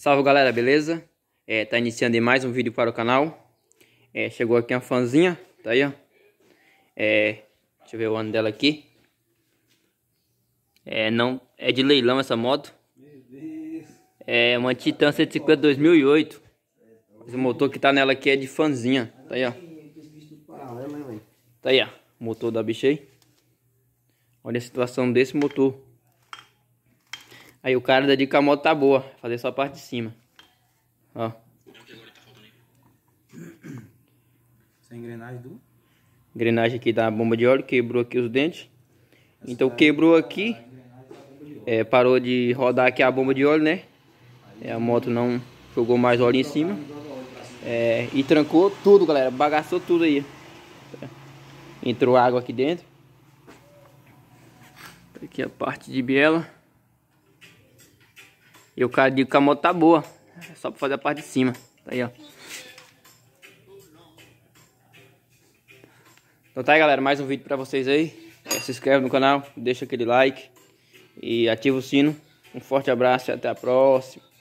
Salve galera, beleza? É, tá iniciando mais um vídeo para o canal é, Chegou aqui a fanzinha, tá aí ó é, Deixa eu ver o ano dela aqui É, não, é de leilão essa moto É uma Titan 150 2008 Esse motor que tá nela aqui é de fanzinha, tá aí ó Tá aí ó, motor da bicha aí Olha a situação desse motor Aí o cara dedica a moto tá boa. Fazer só a parte de cima. Ó. Sem é engrenagem do? Engrenagem aqui da bomba de óleo. Quebrou aqui os dentes. Essa então é quebrou aqui. é, parou de rodar aqui a bomba de óleo, né? É, a moto não jogou mais óleo em cima. É, e trancou tudo, galera. Bagaçou tudo aí. É. Entrou água aqui dentro. Aqui a parte de biela. E o cara diz que a moto tá boa. É só pra fazer a parte de cima. Tá aí, ó. Então tá aí, galera. Mais um vídeo pra vocês aí. É, se inscreve no canal, deixa aquele like e ativa o sino. Um forte abraço e até a próxima.